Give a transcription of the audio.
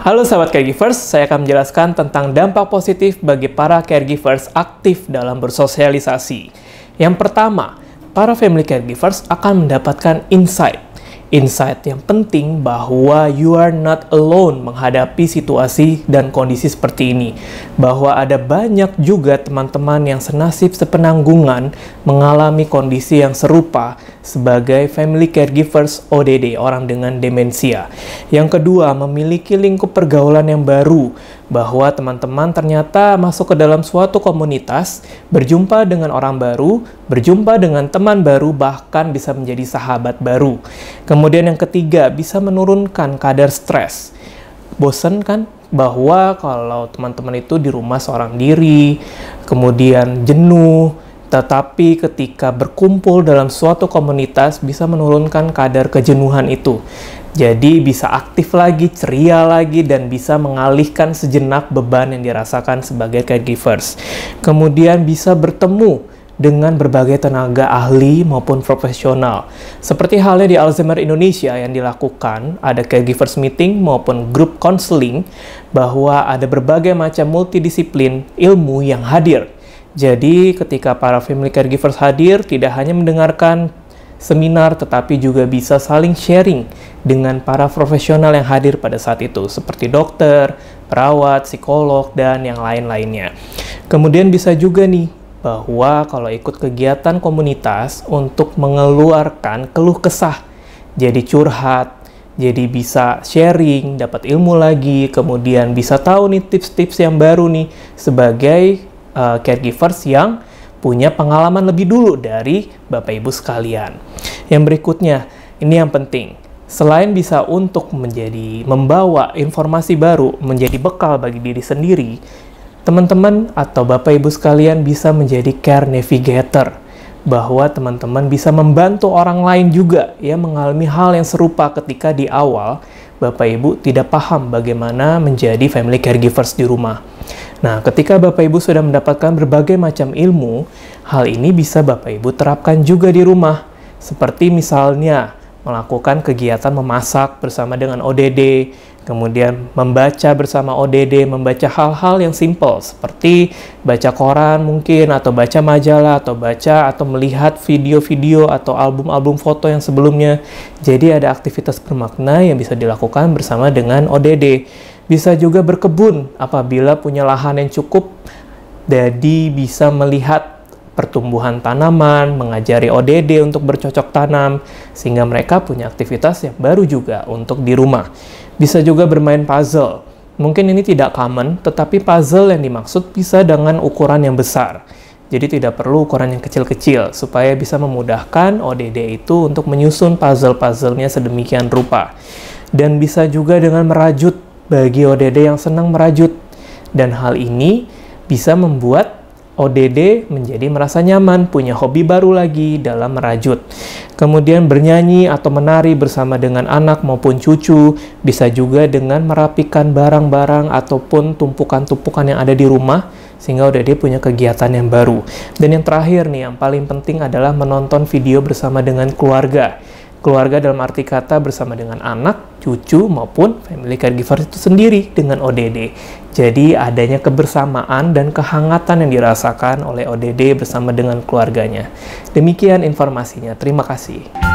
Halo sahabat caregivers, saya akan menjelaskan tentang dampak positif bagi para caregivers aktif dalam bersosialisasi. Yang pertama, para family caregivers akan mendapatkan insight insight yang penting bahwa you are not alone menghadapi situasi dan kondisi seperti ini. Bahwa ada banyak juga teman-teman yang senasib sepenanggungan mengalami kondisi yang serupa sebagai family caregivers ODD, orang dengan demensia. Yang kedua, memiliki lingkup pergaulan yang baru bahwa teman-teman ternyata masuk ke dalam suatu komunitas, berjumpa dengan orang baru, berjumpa dengan teman baru, bahkan bisa menjadi sahabat baru. Kemudian yang ketiga, bisa menurunkan kadar stres. Bosen kan bahwa kalau teman-teman itu di rumah seorang diri, kemudian jenuh, tetapi ketika berkumpul dalam suatu komunitas bisa menurunkan kadar kejenuhan itu. Jadi bisa aktif lagi, ceria lagi, dan bisa mengalihkan sejenak beban yang dirasakan sebagai caregivers. Kemudian bisa bertemu dengan berbagai tenaga ahli maupun profesional. Seperti halnya di Alzheimer Indonesia yang dilakukan, ada caregivers meeting maupun group counseling, bahwa ada berbagai macam multidisiplin ilmu yang hadir. Jadi ketika para family caregivers hadir, tidak hanya mendengarkan seminar tetapi juga bisa saling sharing dengan para profesional yang hadir pada saat itu seperti dokter, perawat, psikolog dan yang lain-lainnya. Kemudian bisa juga nih bahwa kalau ikut kegiatan komunitas untuk mengeluarkan keluh kesah, jadi curhat, jadi bisa sharing, dapat ilmu lagi, kemudian bisa tahu nih tips-tips yang baru nih sebagai uh, caregivers yang punya pengalaman lebih dulu dari Bapak Ibu sekalian. Yang berikutnya, ini yang penting. Selain bisa untuk menjadi membawa informasi baru menjadi bekal bagi diri sendiri, teman-teman atau Bapak Ibu sekalian bisa menjadi care navigator bahwa teman-teman bisa membantu orang lain juga ya mengalami hal yang serupa ketika di awal Bapak Ibu tidak paham bagaimana menjadi family caregivers di rumah. Nah, ketika Bapak Ibu sudah mendapatkan berbagai macam ilmu, hal ini bisa Bapak Ibu terapkan juga di rumah. Seperti misalnya melakukan kegiatan memasak bersama dengan ODD, kemudian membaca bersama ODD, membaca hal-hal yang simpel seperti baca koran mungkin atau baca majalah atau baca atau melihat video-video atau album-album foto yang sebelumnya. Jadi ada aktivitas bermakna yang bisa dilakukan bersama dengan ODD. Bisa juga berkebun apabila punya lahan yang cukup, jadi bisa melihat pertumbuhan tanaman, mengajari ODD untuk bercocok tanam, sehingga mereka punya aktivitas yang baru juga untuk di rumah. Bisa juga bermain puzzle. Mungkin ini tidak common, tetapi puzzle yang dimaksud bisa dengan ukuran yang besar. Jadi tidak perlu ukuran yang kecil-kecil, supaya bisa memudahkan ODD itu untuk menyusun puzzle-puzzlenya sedemikian rupa. Dan bisa juga dengan merajut bagi ODD yang senang merajut. Dan hal ini bisa membuat ODD menjadi merasa nyaman, punya hobi baru lagi dalam merajut. Kemudian bernyanyi atau menari bersama dengan anak maupun cucu, bisa juga dengan merapikan barang-barang ataupun tumpukan-tumpukan yang ada di rumah sehingga ODD punya kegiatan yang baru. Dan yang terakhir nih, yang paling penting adalah menonton video bersama dengan keluarga keluarga dalam arti kata bersama dengan anak, cucu, maupun family caregiver itu sendiri dengan ODD. Jadi adanya kebersamaan dan kehangatan yang dirasakan oleh ODD bersama dengan keluarganya. Demikian informasinya, terima kasih.